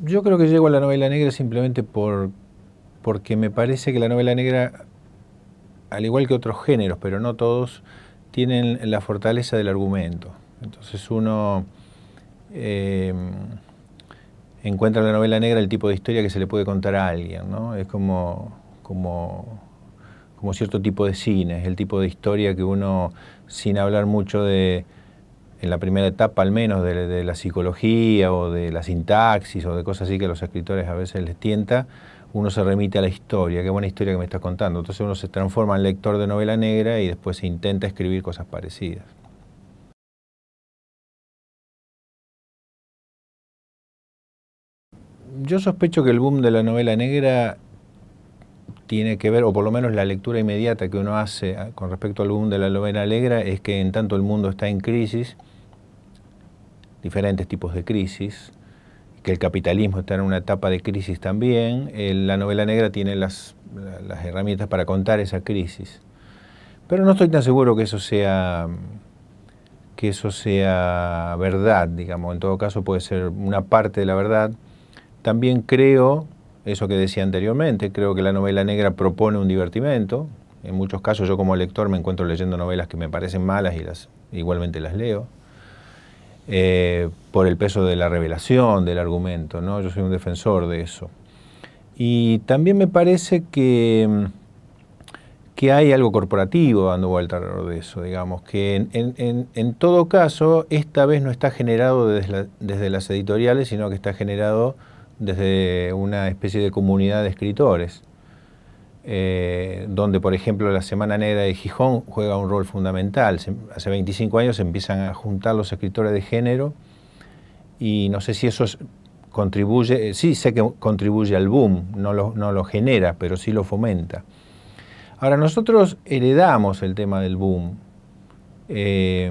Yo creo que llego a la novela negra simplemente por, porque me parece que la novela negra, al igual que otros géneros, pero no todos, tienen la fortaleza del argumento. Entonces uno em, encuentra en la novela negra el tipo de historia que se le puede contar a alguien, ¿no? Es como, como, como cierto tipo de cine, es el tipo de historia que uno, sin hablar mucho de en la primera etapa al menos de, la psicología o de la sintaxis o de cosas así que a los escritores a veces les tienta, uno se remite a la historia, qué buena historia que me estás contando. Entonces uno se transforma en lector de novela negra y después se intenta escribir cosas parecidas. Yo sospecho que el boom de la novela negra tiene que ver, o por lo menos la lectura inmediata que uno hace ah, con respecto al boom de la novela negra, es que en tanto el mundo está en crisis, diferentes tipos de crisis, que el capitalismo está en una etapa de crisis también. la novela negra tiene las, las herramientas para contar esa crisis. Pero no estoy tan seguro que eso sea que eso sea verdad, digamos, en todo caso puede ser una parte de la verdad. También creo, eso que decía anteriormente, creo que la novela negra propone un divertimento. En muchos casos yo como lector me encuentro leyendo novelas que me parecen malas y las igualmente las leo. Eh, por el peso de la revelación, del argumento. ¿no? Yo soy un defensor de eso. Y también me parece que, mm, que hay algo corporativo dando vuelta alrededor de eso, digamos, que en, todo caso, esta vez no está generado desde las editoriales, sino que está generado desde una especie de comunidad de escritores. Eh, donde por ejemplo la Semana Negra de Gijón juega un rol fundamental. hace 25 años se empiezan a juntar los escritores de género y no sé si eso contribuye, eh, sí sé que contribuye al boom, no lo, genera, pero sí lo fomenta. Ahora nosotros heredamos el tema del boom. Eh,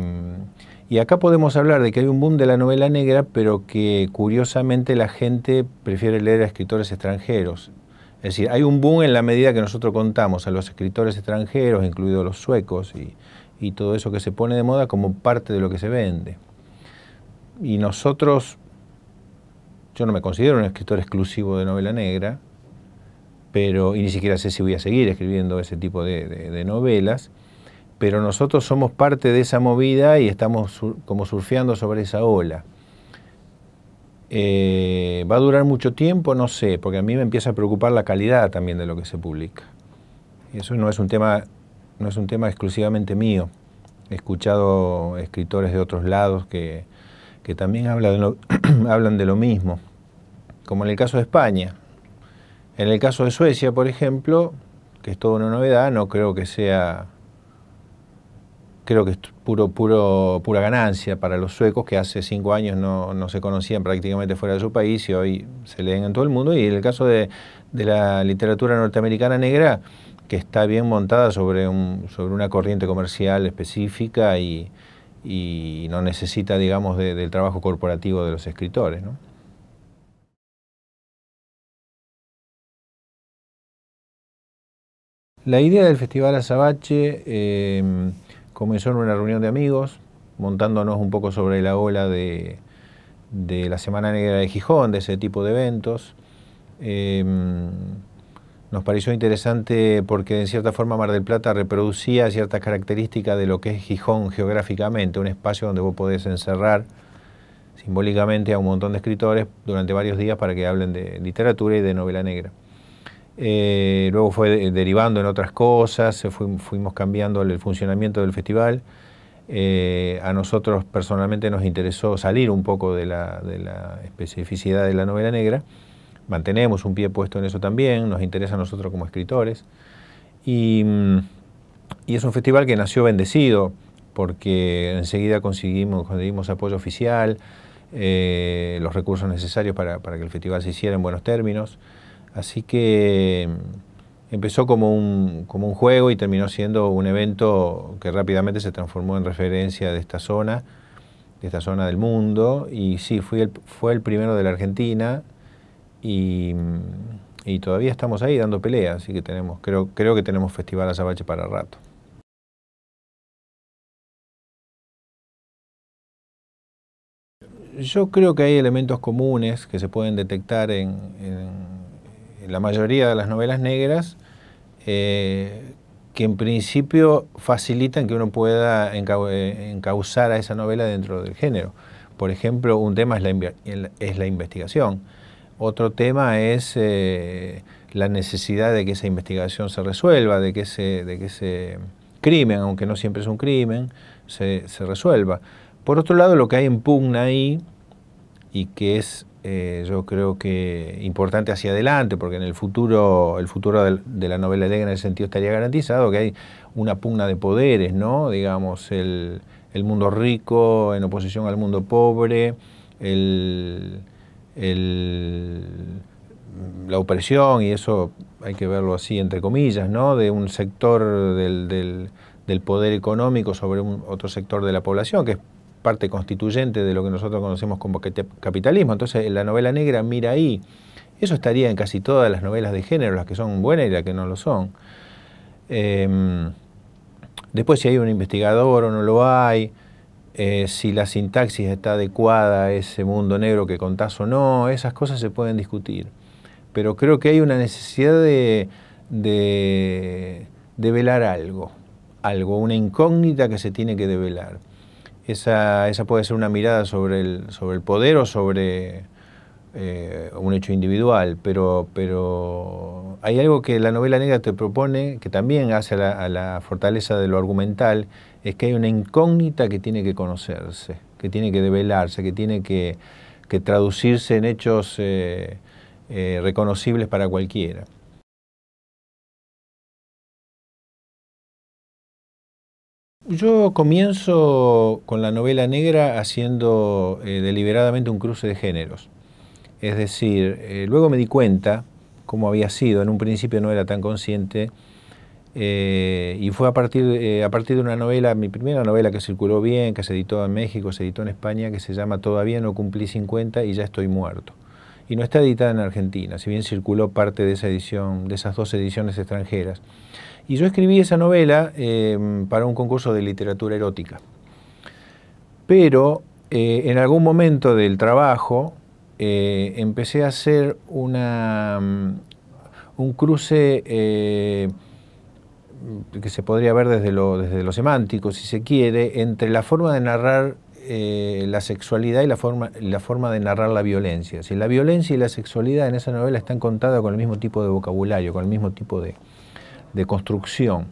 y acá podemos hablar de que hay un boom de la novela negra, pero que curiosamente la gente prefiere leer a escritores extranjeros. Es decir, hay un boom en la medida que nosotros contamos a los escritores extranjeros, incluidos los suecos y, todo eso que se pone de moda como parte de lo que se vende. Y nosotros, yo no me considero un escritor exclusivo de novela negra, pero, y ni siquiera sé si voy a seguir escribiendo ese tipo de, novelas, pero nosotros somos parte de esa movida y estamos como surfeando sobre esa ola. Eh, ¿Va a durar mucho tiempo? No sé, porque a mí me empieza a preocupar la calidad también de lo que se publica. Y Eso no es un tema, no es un tema exclusivamente mío. He escuchado escritores de otros lados que, también hablan hablan de lo mismo, como en el caso de España. En el caso de Suecia, por ejemplo, que es toda una novedad, no creo que sea creo que es puro, puro, pura ganancia para los suecos que hace cinco años no, se conocían prácticamente fuera de su país y hoy se leen en todo el mundo. Y en el caso de, la literatura norteamericana negra, que está bien montada sobre, un, sobre una corriente comercial específica y, no necesita, digamos, del trabajo corporativo de los escritores. La idea del Festival Azabache eh, comenzó en una reunión de amigos, montándonos un poco sobre la ola de, la Semana Negra de Gijón, de ese tipo de eventos. Em, nos pareció interesante porque en cierta forma Mar del Plata reproducía ciertas características de lo que es Gijón geográficamente, un espacio donde vos podés encerrar simbólicamente a un montón de escritores durante varios días para que hablen de literatura y de novela negra. Eh, luego fue eh, derivando en otras cosas, fuimos cambiando el funcionamiento del festival. Eh, a nosotros personalmente nos interesó salir un poco de la, especificidad de la novela negra. Mantenemos un pie puesto en eso también, nos interesa a nosotros como escritores. Y, mm, es un festival que nació bendecido porque enseguida conseguimos, conseguimos apoyo oficial, los recursos necesarios para que el festival se hiciera en buenos términos. Así que mm, empezó como un, juego y terminó siendo un evento que rápidamente se transformó en referencia de esta zona, de esta zona del mundo. Y sí, fue el primero de la Argentina mm, y, todavía estamos ahí dando pelea, así que tenemos, creo, creo que tenemos Festival Azabache para rato. Yo creo que hay elementos comunes que se pueden detectar en la mayoría de las novelas negras eh, que en principio facilitan que uno pueda eh, encauzar a esa novela dentro del género. Por ejemplo, un tema es la, es la investigación, otro tema es eh, la necesidad de que esa investigación se resuelva, de que ese, de que crimen, aunque no siempre es un crimen, se, se resuelva. Por otro lado, lo que hay en pugna ahí, y que es eh, yo creo que importante hacia adelante, porque en el futuro, el futuro de, la novela negra en ese sentido estaría garantizado, que hay una pugna de poderes, ¿no? Digamos, el, el mundo rico en oposición al mundo pobre, el, la opresión, y eso hay que verlo así entre comillas, ¿no? De un sector del, del, del poder económico sobre un, otro sector de la población, que es parte constituyente de lo que nosotros conocemos como capitalismo. Entonces la novela negra mira ahí. Eso estaría en casi todas las novelas de género, las que son buenas y las que no lo son. Em, después si hay un investigador o no lo hay, eh, si la sintaxis está adecuada a ese mundo negro que contás o no, esas cosas se pueden discutir. Pero creo que hay una necesidad de, velar algo, algo, una incógnita que se tiene que develar esa, esa puede ser una mirada sobre el, sobre el poder o sobre eh, un hecho individual, pero, hay algo que la novela negra te propone, que también hace a la, fortaleza de lo argumental, es que hay una incógnita que tiene que conocerse, que tiene que develarse, que tiene que, traducirse en hechos eh, eh, reconocibles para cualquiera. Yo comienzo con la novela negra haciendo eh, deliberadamente un cruce de géneros. Es decir, eh, luego me di cuenta como había sido, en un principio no era tan consciente, eh, y fue a partir, a partir de una novela, mi primera novela que circuló bien, que se editó en México, se editó en España, que se llama Todavía no cumplí 50 y ya estoy muerto. Y no está editada en Argentina, si bien circuló parte de esa edición, de esas dos ediciones extranjeras. Y yo escribí esa novela em, para un concurso de literatura erótica. Pero eh, en algún momento del trabajo eh, empecé a hacer una, mm, un cruce eh, que se podría ver desde lo, desde semántico, si se quiere, entre la forma de narrar la sexualidad y la forma, la forma de narrar la violencia. Si la violencia y la sexualidad en esa novela están contadas con el mismo tipo de vocabulario, con el mismo tipo de, de construcción.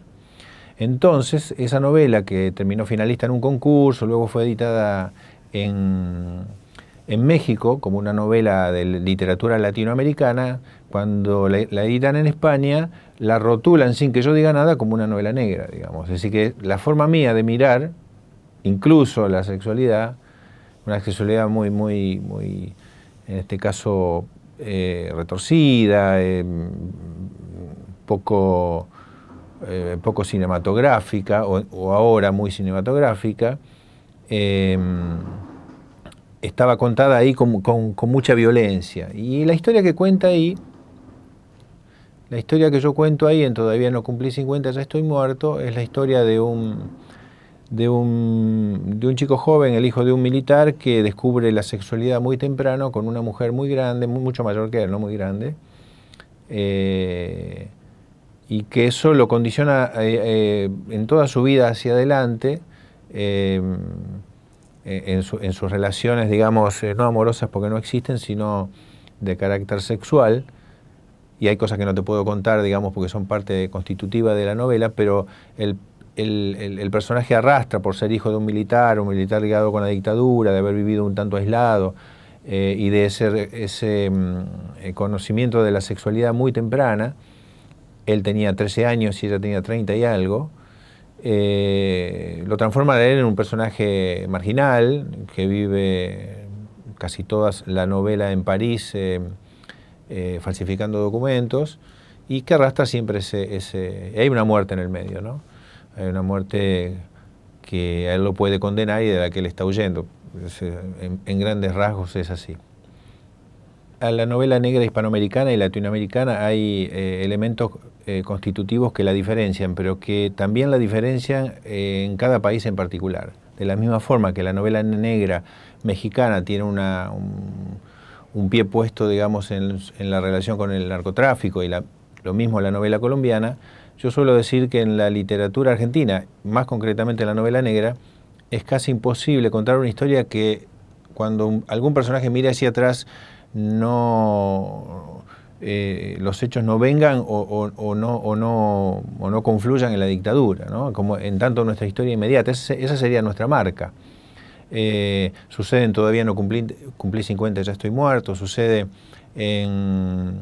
Entonces, esa novela que terminó finalista en un concurso, luego fue editada en, México como una novela de literatura latinoamericana, cuando la, editan en España, la rotulan sin que yo diga nada como una novela negra, digamos. decir que la forma mía de mirar, incluso la sexualidad, una sexualidad muy, muy, muy, en este caso, eh, retorcida, eh, poco eh, poco cinematográfica o, ahora muy cinematográfica, em, estaba contada ahí con, mucha violencia. Y la historia que cuenta ahí, la historia que yo cuento ahí en Todavía no cumplí 50, ya estoy muerto, es la historia de un, de un, chico joven, el hijo de un militar, que descubre la sexualidad muy temprano con una mujer muy grande, mucho mayor que él, no muy grande. Eh, y que eso lo condiciona eh, eh, en toda su vida hacia adelante, eh, en, sus relaciones, digamos, no amorosas porque no existen, sino de carácter sexual. Y hay cosas que no te puedo contar, digamos, porque son parte constitutiva de la novela, pero el, personaje arrastra por ser hijo de un militar, un militar ligado con la dictadura, de haber vivido un tanto aislado y de ese, ese mm, conocimiento de la sexualidad muy temprana él tenía 13 años y ella tenía 30 y algo, eh, lo transforma a él en un personaje marginal que vive casi toda la novela en París eh, eh, falsificando documentos y que arrastra siempre ese, Hay una muerte en el medio, ¿no? Hay una muerte que a él lo puede condenar y de la que él está huyendo. En, grandes rasgos es así a la novela negra hispanoamericana y latinoamericana hay elementos eh, constitutivos que la diferencian, pero que también la diferencian eh, en cada país en particular. De la misma forma que la novela negra mexicana tiene una, un, pie puesto, digamos, en, la relación con el narcotráfico y lo mismo la novela colombiana, yo suelo decir que en la literatura argentina, más concretamente la novela negra, es casi imposible contar una historia que cuando algún personaje mira hacia atrás no, eh, los hechos no vengan o, no, no, confluyan en la dictadura, como en tanto nuestra historia inmediata. esa sería nuestra marca. Eh, sucede en todavía no cumplí, cumplí 50, ya estoy muerto, sucede en,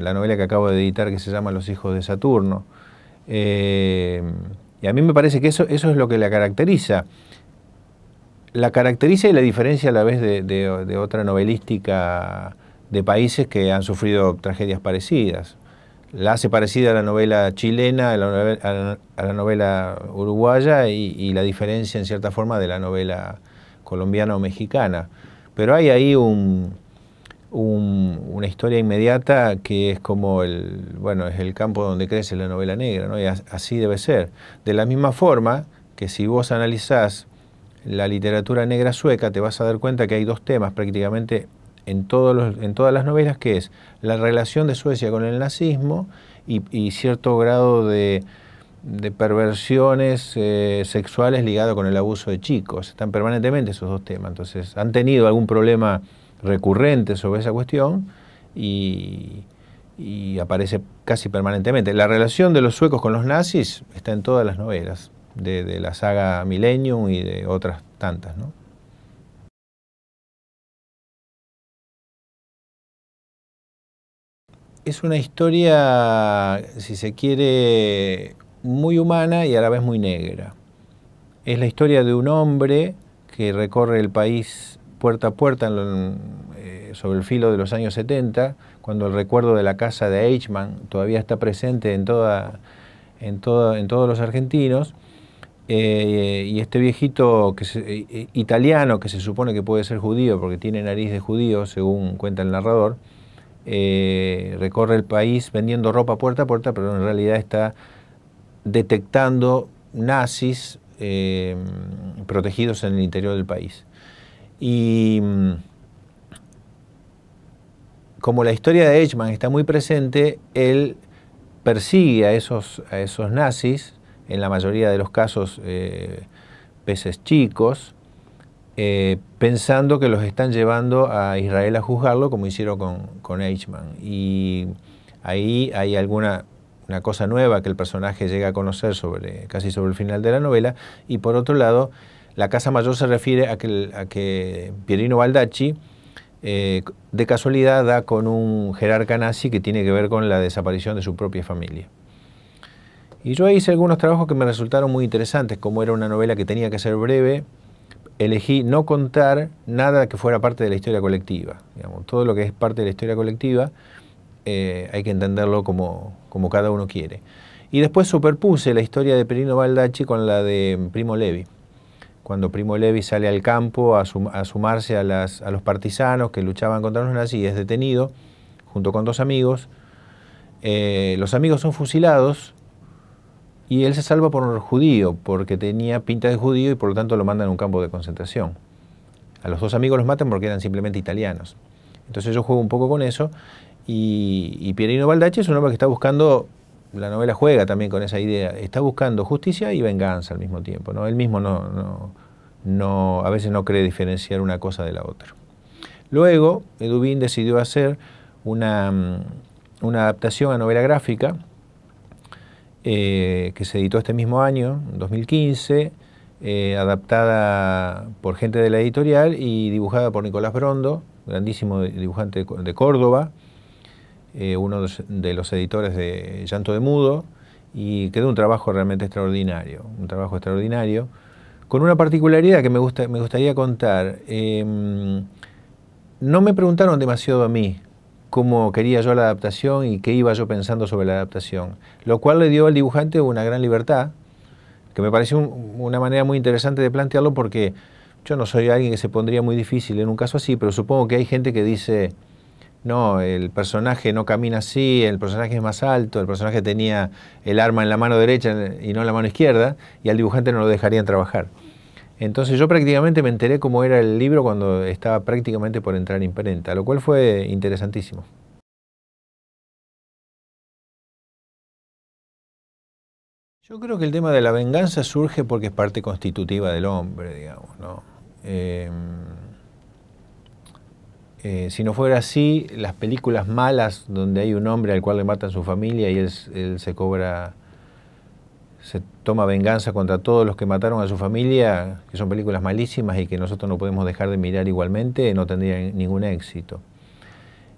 la novela que acabo de editar que se llama Los hijos de Saturno. Eh, y a mí me parece que eso, eso es lo que la caracteriza. La caracteriza y la diferencia a la vez de otra novelística de países que han sufrido tragedias parecidas. La hace parecida a la novela chilena, a la novela, uruguaya y, la diferencia en cierta forma de la novela colombiana o mexicana. Pero hay ahí un, una historia inmediata que es como el, bueno, es el campo donde crece la novela negra, ¿no? y así debe ser. De la misma forma que si vos analizás la literatura negra sueca, te vas a dar cuenta que hay dos temas prácticamente en, todas las novelas, que es la relación de Suecia con el nazismo y, cierto grado de, perversiones eh, sexuales ligado con el abuso de chicos. Están permanentemente esos dos temas. Entonces, han tenido algún problema recurrente sobre esa cuestión y, aparece casi permanentemente. La relación de los suecos con los nazis está en todas las novelas, de, la saga Millennium y de otras tantas, ¿no? es una historia, si se quiere, muy humana y a la vez muy negra. Es la historia de un hombre que recorre el país puerta a puerta eh, sobre el filo de los años 70, cuando el recuerdo de la casa de Eichmann todavía está presente en, todos los argentinos. Eh, y este viejito eh, italiano, que se supone que puede ser judío porque tiene nariz de judío, según cuenta el narrador, eh, recorre el país vendiendo ropa puerta a puerta, pero en realidad está detectando nazis eh, protegidos en el interior del país. Y mm, como la historia de Eichmann está muy presente, él persigue a esos, esos nazis, en la mayoría de los casos eh, peces chicos, eh, pensando que los están llevando a Israel a juzgarlo, como hicieron con, Eichmann. Y ahí hay alguna una cosa nueva que el personaje llega a conocer sobre, casi sobre el final de la novela. Y por otro lado, la Casa Mayor se refiere a que, Pierino Baldacci eh, de casualidad da con un jerarca nazi que tiene que ver con la desaparición de su propia familia. Y yo hice algunos trabajos que me resultaron muy interesantes, como era una novela que tenía que ser breve, elegí no contar nada que fuera parte de la historia colectiva. Digamos, todo lo que es parte de la historia colectiva eh, hay que entenderlo como, como, cada uno quiere. Y después superpuse la historia de Perino Baldacci con la de Primo Levi. Cuando Primo Levi sale al campo a, sumarse a, los partisanos que luchaban contra los nazis, es detenido junto con dos amigos. Eh, los amigos son fusilados y él se salva por un judío, porque tenía pinta de judío y por lo tanto lo mandan a un campo de concentración. A los dos amigos los matan porque eran simplemente italianos. Entonces yo juego un poco con eso y, Pierino Baldacci es un hombre que está buscando, la novela juega también con esa idea, está buscando justicia y venganza al mismo tiempo. ¿no? Él mismo no, no, a veces no cree diferenciar una cosa de la otra. Luego, Edubín decidió hacer una, mm, una adaptación a novela gráfica eh, que se editó este mismo año, 2015, eh, adaptada por gente de la editorial y dibujada por Nicolás Brondo, grandísimo dibujante de Córdoba, eh, uno de los editores de Llanto de Mudo, y quedó un trabajo realmente extraordinario, un trabajo extraordinario, con una particularidad que me gustaría contar. Em, no me preguntaron demasiado a mí cómo quería yo la adaptación y qué iba yo pensando sobre la adaptación, lo cual le dio al dibujante una gran libertad, que me parece una manera muy interesante de plantearlo porque yo no soy alguien que se pondría muy difícil en un caso así, pero supongo que hay gente que dice, no, el personaje no camina así, el personaje es más alto, el personaje tenía el arma en la mano derecha y no en la mano izquierda, y al dibujante no lo dejarían trabajar. Entonces yo prácticamente me enteré cómo era el libro cuando estaba prácticamente por entrar en imprenta, lo cual fue interesantísimo. Yo creo que el tema de la venganza surge porque es parte constitutiva del hombre, digamos, ¿no? Em, eh, si no fuera así, las películas malas donde hay un hombre al cual le matan su familia y él se cobra se toma venganza contra todos los que mataron a su familia, que son películas malísimas y que nosotros no podemos dejar de mirar igualmente, no tendría ningún éxito.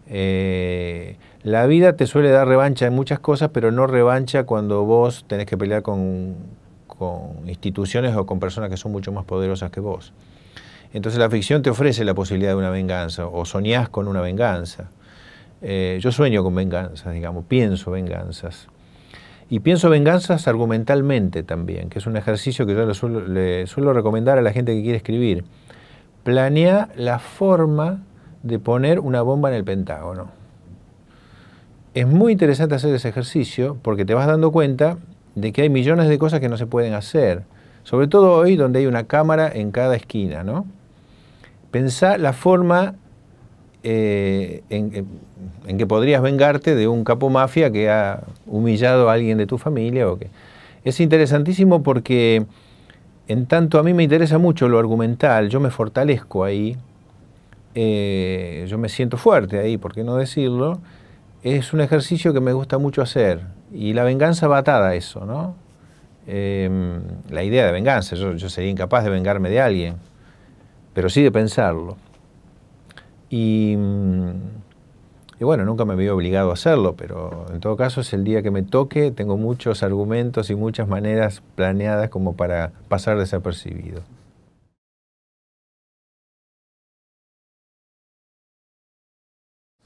Eh, la vida te suele dar revancha en muchas cosas, pero no revancha cuando vos tenés que pelear con, instituciones o con personas que son mucho más poderosas que vos. Entonces la ficción te ofrece la posibilidad de una venganza o soñás con una venganza. Eh, yo sueño con venganzas, digamos, pienso venganzas. Y pienso venganzas argumentalmente también, que es un ejercicio que yo le suelo, recomendar a la gente que quiere escribir. Planea la forma de poner una bomba en el Pentágono. Es muy interesante hacer ese ejercicio porque te vas dando cuenta de que hay millones de cosas que no se pueden hacer, sobre todo hoy donde hay una cámara en cada esquina, ¿no? Pensá la forma eh, en, en que podrías vengarte de un capo mafia que ha humillado a alguien de tu familia o que es interesantísimo porque en tanto a mí me interesa mucho lo argumental, yo me fortalezco ahí, eh, yo me siento fuerte ahí, ¿por qué no decirlo? Es un ejercicio que me gusta mucho hacer y la venganza va atada a eso, ¿no? Em, la idea de venganza, yo, yo sería incapaz de vengarme de alguien, pero sí de pensarlo. Y mm, y bueno, nunca me veo obligado a hacerlo, pero en todo caso es el día que me toque, tengo muchos argumentos y muchas maneras planeadas como para pasar desapercibido.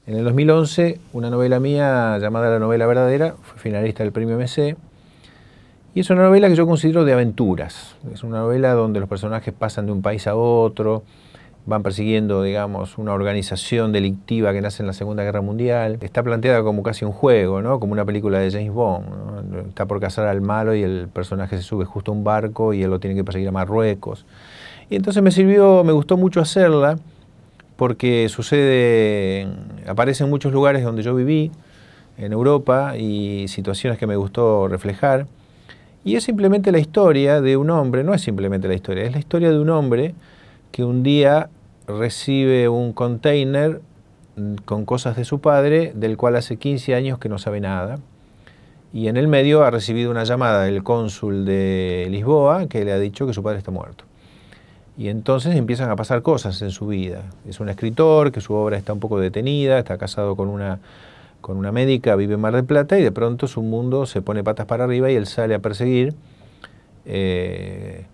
En el 2011, una novela mía llamada La novela verdadera fue finalista del premio MC. Y es una novela que yo considero de aventuras. Es una novela donde los personajes pasan de un país a otro, van persiguiendo, digamos, una organización delictiva que nace en la Segunda Guerra Mundial. Está planteada como casi un juego, ¿no? Como una película de James Bond. Está por cazar al malo y el personaje se sube justo a un barco y él lo tiene que perseguir a Marruecos. Y entonces me sirvió, me gustó mucho hacerla porque sucede, aparece en muchos lugares donde yo viví, en Europa, y situaciones que me gustó reflejar. Y es simplemente la historia de un hombre, no es simplemente la historia, es la historia de un hombre que un día recibe un container con cosas de su padre, del cual hace 15 años que no sabe nada. Y en el medio ha recibido una llamada del cónsul de Lisboa que le ha dicho que su padre está muerto. Y entonces empiezan a pasar cosas en su vida. Es un escritor, que su obra está un poco detenida, está casado con una, con una médica, vive en Mar del Plata y de pronto su mundo se pone patas para arriba y él sale a perseguir, eh,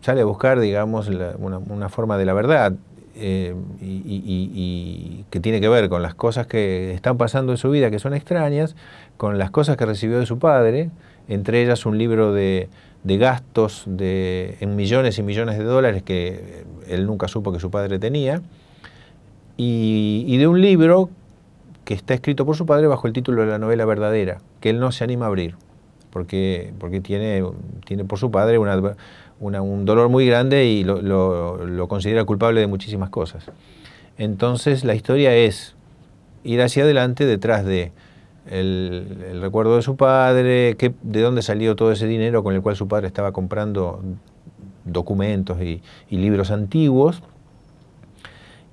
sale a buscar, digamos, una forma de la verdad eh, y, que tiene que ver con las cosas que están pasando en su vida que son extrañas, con las cosas que recibió de su padre, entre ellas un libro de, gastos de, en millones y millones de dólares que él nunca supo que su padre tenía, y, de un libro que está escrito por su padre bajo el título de la novela verdadera, que él no se anima a abrir, porque, porque tiene, tiene por su padre una, un dolor muy grande y lo, considera culpable de muchísimas cosas. Entonces la historia es ir hacia adelante detrás de el, recuerdo de su padre, de dónde salió todo ese dinero con el cual su padre estaba comprando documentos y, libros antiguos.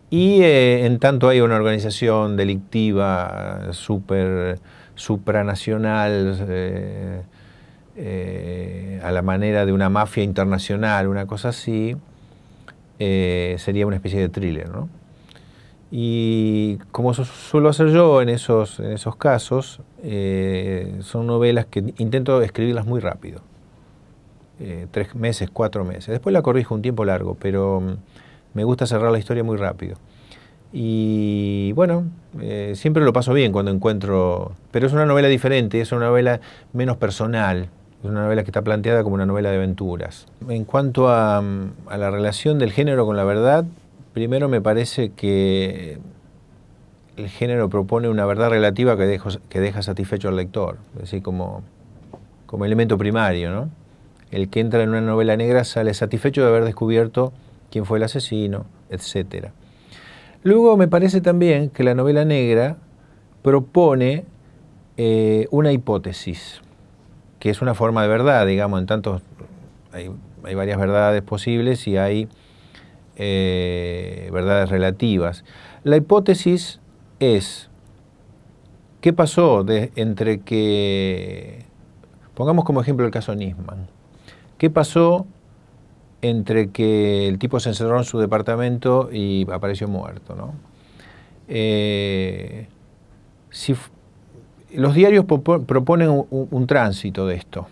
Y eh, en tanto hay una organización delictiva super, supranacional, eh, eh, a la manera de una mafia internacional, una cosa así, eh, sería una especie de thriller. Y como suelo hacer yo en esos, esos casos, eh, son novelas que intento escribirlas muy rápido. tres meses, cuatro meses. Después la corrijo un tiempo largo, pero mm, me gusta cerrar la historia muy rápido. Y bueno, siempre lo paso bien cuando encuentro... Pero es una novela diferente, es una novela menos personal, es una novela que está planteada como una novela de aventuras. En cuanto a, la relación del género con la verdad, primero me parece que el género propone una verdad relativa que, deja satisfecho al lector, es decir, como, como elemento primario. ¿no? El que entra en una novela negra sale satisfecho de haber descubierto quién fue el asesino, etc. Luego me parece también que la novela negra propone eh, una hipótesis que es una forma de verdad, digamos, en tanto hay, varias verdades posibles y hay eh, verdades relativas. La hipótesis es, ¿qué pasó de, entre que, pongamos como ejemplo el caso Nisman, ¿qué pasó entre que el tipo se encerró en su departamento y apareció muerto? ¿no? Eh, si los diarios proponen un, tránsito de esto.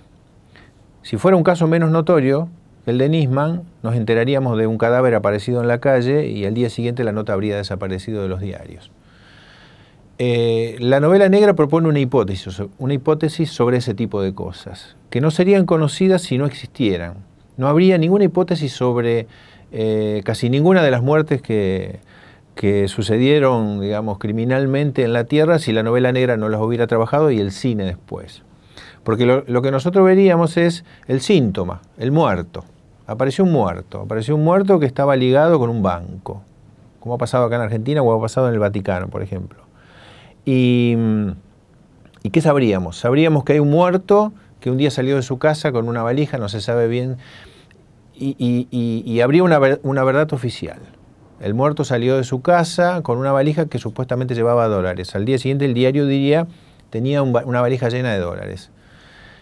Si fuera un caso menos notorio, el de Nisman, nos enteraríamos de un cadáver aparecido en la calle y al día siguiente la nota habría desaparecido de los diarios. Eh, la novela negra propone una hipótesis, una hipótesis sobre ese tipo de cosas, que no serían conocidas si no existieran. No habría ninguna hipótesis sobre eh, casi ninguna de las muertes que, que sucedieron, digamos, criminalmente en la Tierra si la novela negra no las hubiera trabajado y el cine después. Porque lo, que nosotros veríamos es el síntoma, el muerto. Apareció un muerto, apareció un muerto que estaba ligado con un banco, como ha pasado acá en Argentina o ha pasado en el Vaticano, por ejemplo. ¿Y, qué sabríamos? Sabríamos que hay un muerto que un día salió de su casa con una valija, no se sabe bien, y, habría una, una verdad oficial. El muerto salió de su casa con una valija que supuestamente llevaba dólares. Al día siguiente el diario diría tenía una valija llena de dólares.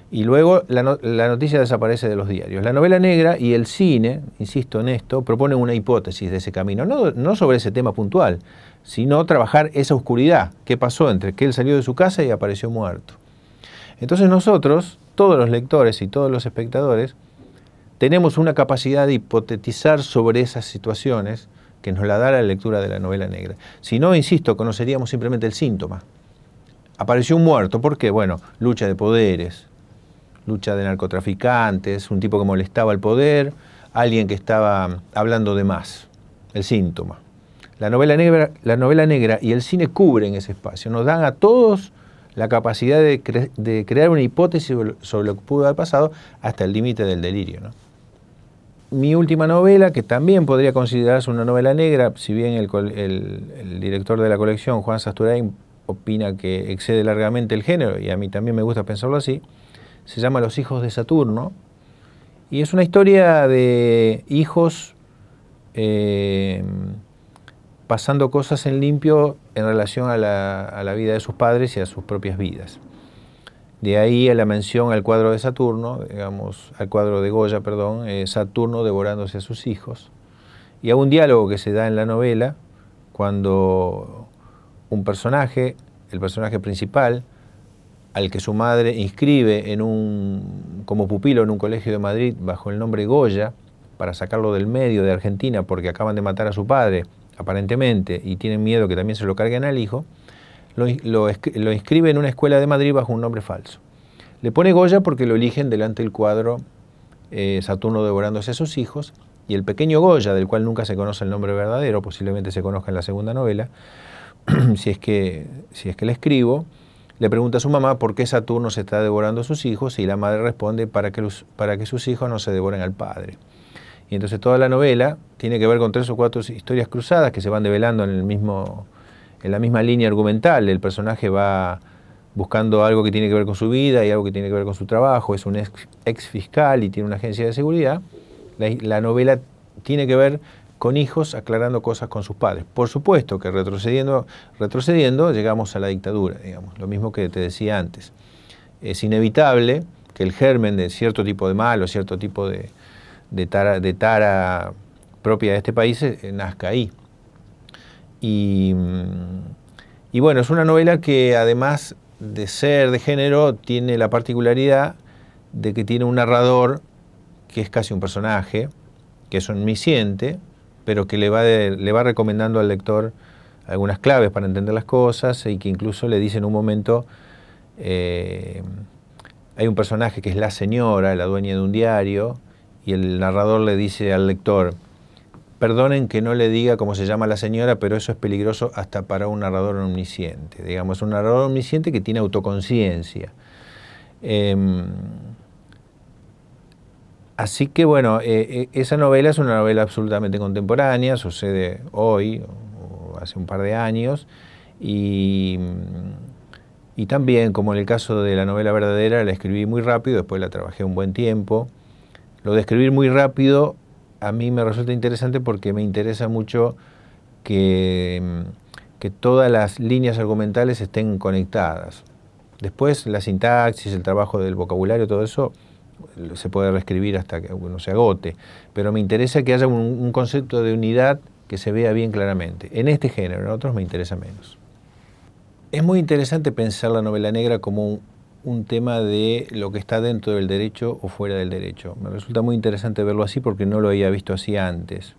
Y luego la, noticia desaparece de los diarios. La novela negra y el cine, insisto en esto, proponen una hipótesis de ese camino, no, sobre ese tema puntual, sino trabajar esa oscuridad qué pasó entre que él salió de su casa y apareció muerto. Entonces nosotros, todos los lectores y todos los espectadores, tenemos una capacidad de hipotetizar sobre esas situaciones que nos la da la lectura de la novela negra. Si no, insisto, conoceríamos simplemente el síntoma. Apareció un muerto, ¿por qué? Bueno, lucha de poderes, lucha de narcotraficantes, un tipo que molestaba al poder, alguien que estaba hablando de más, el síntoma. La novela negra, la novela negra y el cine cubren ese espacio, nos dan a todos la capacidad de, de crear una hipótesis sobre lo que pudo haber pasado hasta el límite del delirio. ¿no? mi última novela, que también podría considerarse una novela negra, si bien el, director de la colección, Juan Sasturain, opina que excede largamente el género, y a mí también me gusta pensarlo así, se llama Los hijos de Saturno, y es una historia de hijos eh, pasando cosas en limpio en relación a la vida de sus padres y a sus propias vidas. De ahí a la mención al cuadro de Saturno, digamos, al cuadro de Goya, perdón, eh, Saturno devorándose a sus hijos. Y a un diálogo que se da en la novela cuando un personaje, el personaje principal, al que su madre inscribe en un, como pupilo en un colegio de Madrid bajo el nombre Goya, para sacarlo del medio de Argentina porque acaban de matar a su padre, aparentemente, y tienen miedo que también se lo carguen al hijo, lo, lo, inscribe en una escuela de Madrid bajo un nombre falso. Le pone Goya porque lo eligen delante del cuadro eh, Saturno devorándose a sus hijos y el pequeño Goya, del cual nunca se conoce el nombre verdadero, posiblemente se conozca en la segunda novela, si, es que, si es que la escribo, le pregunta a su mamá por qué Saturno se está devorando a sus hijos y la madre responde para que, para que sus hijos no se devoren al padre. Y entonces toda la novela tiene que ver con tres o cuatro historias cruzadas que se van develando en el mismo en la misma línea argumental. El personaje va buscando algo que tiene que ver con su vida y algo que tiene que ver con su trabajo. Es un ex, fiscal y tiene una agencia de seguridad. La, novela tiene que ver con hijos aclarando cosas con sus padres. Por supuesto que retrocediendo, retrocediendo llegamos a la dictadura, digamos, lo mismo que te decía antes. Es inevitable que el germen de cierto tipo de mal o cierto tipo de, tara, propia de este país eh, nazca ahí. Y, bueno, es una novela que además de ser de género tiene la particularidad de que tiene un narrador que es casi un personaje, que es omnisciente, pero que le va, le va recomendando al lector algunas claves para entender las cosas y que incluso le dice en un momento, eh, hay un personaje que es la señora, la dueña de un diario, y el narrador le dice al lector, Perdonen que no le diga cómo se llama la señora, pero eso es peligroso hasta para un narrador omnisciente. Digamos, un narrador omnisciente que tiene autoconciencia. Em, así que bueno, eh, eh, esa novela es una novela absolutamente contemporánea, sucede hoy, o hace un par de años, y, y también, como en el caso de la novela verdadera, la escribí muy rápido, después la trabajé un buen tiempo. Lo de escribir muy rápido a mí me resulta interesante porque me interesa mucho que, mm, que todas las líneas argumentales estén conectadas. Después la sintaxis, el trabajo del vocabulario, todo eso eh, se puede reescribir hasta que uno se agote, pero me interesa que haya un, un concepto de unidad que se vea bien claramente. En este género, en otros me interesa menos. Es muy interesante pensar la novela negra como un, un tema de lo que está dentro del derecho o fuera del derecho. Me resulta muy interesante verlo así porque no lo había visto así antes.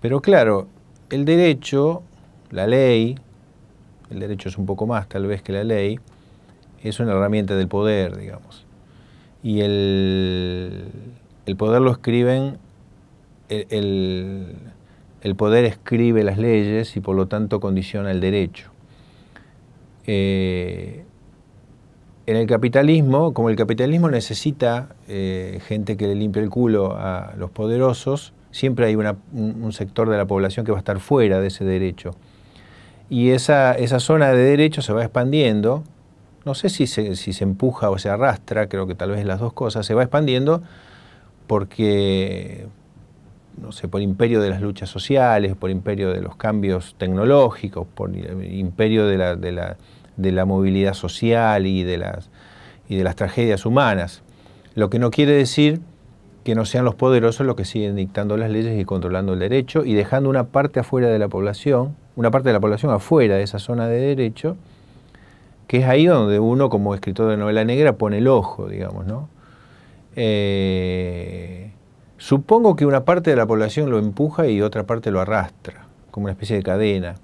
Pero claro, el derecho, la ley, el derecho es un poco más tal vez que la ley, es una herramienta del poder, digamos. Y el, el poder lo escriben, el, poder escribe las leyes y por lo tanto condiciona el derecho. Eh, en el capitalismo, como el capitalismo necesita eh, gente que le limpie el culo a los poderosos, siempre hay un sector de la población que va a estar fuera de ese derecho. Y esa, esa zona de derecho se va expandiendo, no sé si se, empuja o se arrastra, creo que tal vez las dos cosas, se va expandiendo porque, no sé, por imperio de las luchas sociales, por imperio de los cambios tecnológicos, por imperio de la de la movilidad social y de las, y de las tragedias humanas. Lo que no quiere decir que no sean los poderosos los que siguen dictando las leyes y controlando el derecho y dejando una parte afuera de la población, una parte de la población afuera de esa zona de derecho, que es ahí donde uno como escritor de novela negra pone el ojo, digamos, ¿no? Eh, supongo que una parte de la población lo empuja y otra parte lo arrastra, como una especie de cadena.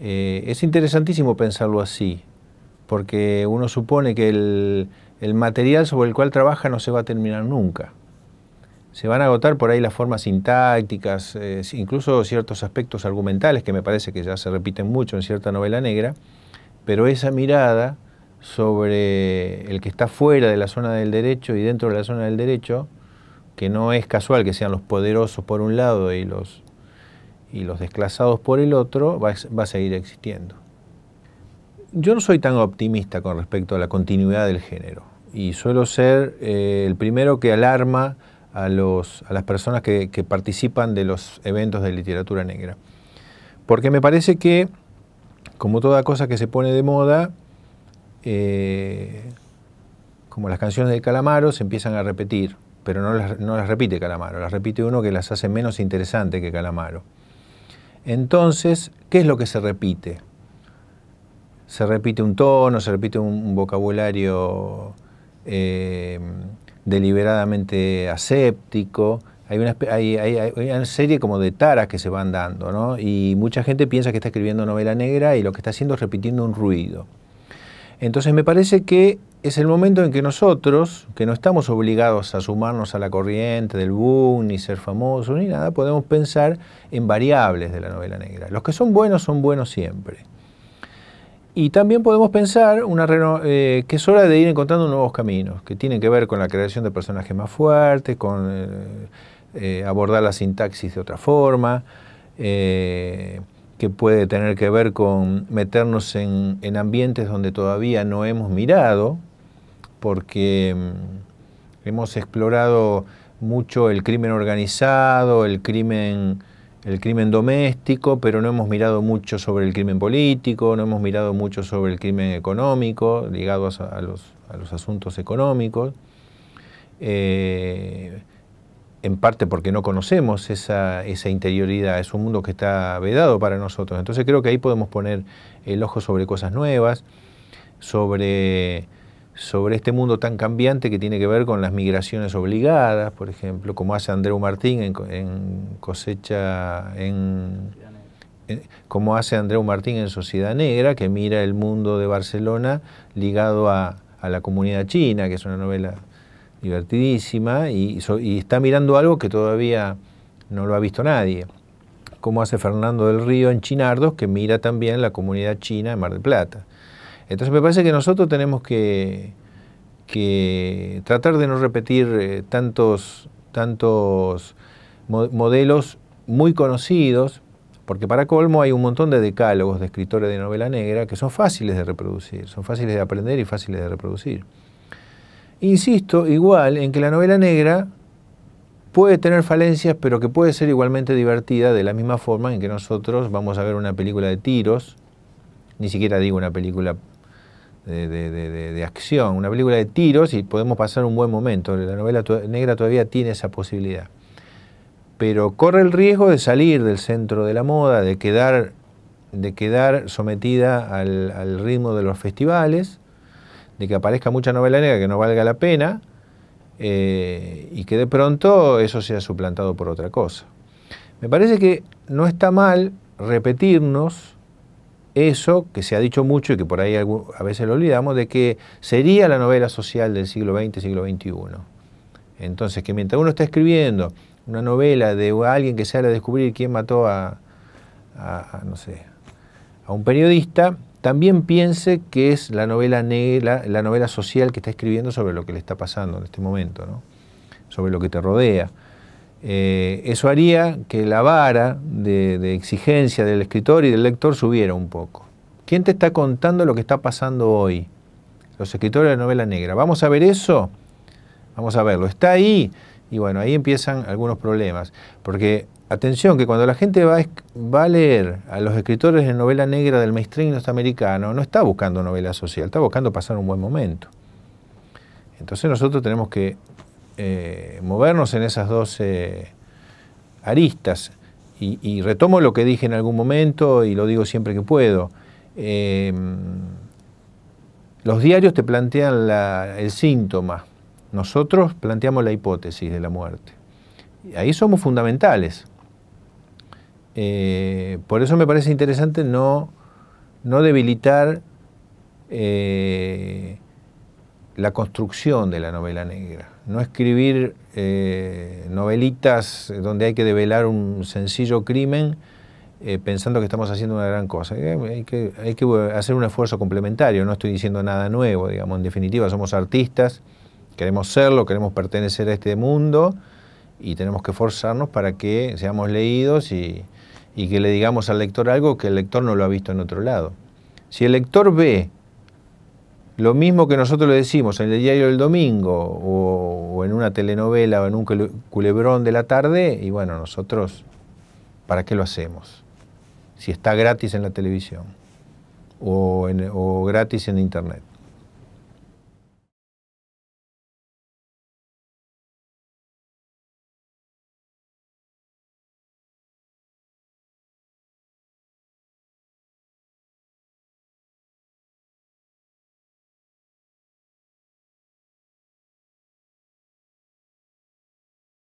Eh, es interesantísimo pensarlo así, porque uno supone que el, material sobre el cual trabaja no se va a terminar nunca. Se van a agotar por ahí las formas sintácticas, eh, incluso ciertos aspectos argumentales que me parece que ya se repiten mucho en cierta novela negra, pero esa mirada sobre el que está fuera de la zona del derecho y dentro de la zona del derecho, que no es casual que sean los poderosos por un lado y los y los desclasados por el otro va, a seguir existiendo. Yo no soy tan optimista con respecto a la continuidad del género y suelo ser eh, el primero que alarma a, a las personas que, participan de los eventos de literatura negra. Porque me parece que, como toda cosa que se pone de moda, eh, como las canciones de Calamaro, se empiezan a repetir, pero no las, no las repite Calamaro, las repite uno que las hace menos interesante que Calamaro. Entonces, ¿qué es lo que se repite? Se repite un tono, se repite un, vocabulario eh, deliberadamente aséptico. Hay una, hay una, serie como de taras que se van dando, ¿no? Y mucha gente piensa que está escribiendo novela negra y lo que está haciendo es repitiendo un ruido. Entonces me parece que es el momento en que nosotros, que no estamos obligados a sumarnos a la corriente del boom, ni ser famosos, ni nada, podemos pensar en variables de la novela negra. Los que son buenos son buenos siempre. Y también podemos pensar una eh, que es hora de ir encontrando nuevos caminos, que tienen que ver con la creación de personajes más fuertes, con eh, eh, abordar la sintaxis de otra forma, que puede tener que ver con meternos en ambientes donde todavía no hemos mirado, porque mm, hemos explorado mucho el crimen organizado, el crimen, el crimen doméstico, pero no hemos mirado mucho sobre el crimen político, no hemos mirado mucho sobre el crimen económico, ligado a, los, asuntos económicos. Eh, en parte porque no conocemos esa, interioridad, es un mundo que está vedado para nosotros. Entonces creo que ahí podemos poner el ojo sobre cosas nuevas, sobre sobre este mundo tan cambiante que tiene que ver con las migraciones obligadas, por ejemplo, como hace Andreu Martín en, cosecha, en, como hace Andreu Martín en Sociedad Negra, que mira el mundo de Barcelona ligado a, a la comunidad china, que es una novela divertidísima, y, y, está mirando algo que todavía no lo ha visto nadie, como hace Fernando del Río en Chinardos, que mira también la comunidad china en Mar del Plata. Entonces me parece que nosotros tenemos que, tratar de no repetir eh, tantos, tantos modelos muy conocidos, porque para colmo hay un montón de decálogos de escritores de novela negra que son fáciles de reproducir, son fáciles de aprender y fáciles de reproducir. Insisto igual en que la novela negra puede tener falencias, pero que puede ser igualmente divertida de la misma forma en que nosotros vamos a ver una película de tiros, ni siquiera digo una película de, acción, una película de tiros y podemos pasar un buen momento. La novela negra todavía tiene esa posibilidad. Pero corre el riesgo de salir del centro de la moda, de quedar, de quedar sometida al, ritmo de los festivales, de que aparezca mucha novela negra que no valga la pena eh, y que de pronto eso sea suplantado por otra cosa. Me parece que no está mal repetirnos eso que se ha dicho mucho y que por ahí a veces lo olvidamos, de que sería la novela social del siglo XX, siglo XXI. Entonces, que mientras uno está escribiendo una novela de alguien que se a descubrir quién mató a, no sé, a un periodista, también piense que es la novela la novela social que está escribiendo sobre lo que le está pasando en este momento, ¿no? sobre lo que te rodea. Eh, eso haría que la vara de, exigencia del escritor y del lector subiera un poco. ¿Quién te está contando lo que está pasando hoy? Los escritores de novela negra. ¿Vamos a ver eso? Vamos a verlo. Está ahí. Y bueno, ahí empiezan algunos problemas. Porque, atención, que cuando la gente va, va a leer a los escritores de novela negra del mainstream norteamericano, no está buscando novela social, está buscando pasar un buen momento. Entonces nosotros tenemos que eh, movernos en esas dos aristas. Y, retomo lo que dije en algún momento y lo digo siempre que puedo. Em, los diarios te plantean el síntoma, nosotros planteamos la hipótesis de la muerte. Ahí somos fundamentales. Eh, por eso me parece interesante no, no debilitar eh, la construcción de la novela negra, no escribir eh, novelitas donde hay que develar un sencillo crimen eh, pensando que estamos haciendo una gran cosa. Eh, hay que, hacer un esfuerzo complementario, no estoy diciendo nada nuevo, digamos, en definitiva somos artistas, queremos serlo, queremos pertenecer a este mundo y tenemos que forzarnos para que seamos leídos y, y que le digamos al lector algo que el lector no lo ha visto en otro lado. Si el lector ve lo mismo que nosotros le decimos en el diario del domingo o, en una telenovela o en un culebrón de la tarde, y bueno, nosotros, ¿para qué lo hacemos? Si está gratis en la televisión o gratis en internet.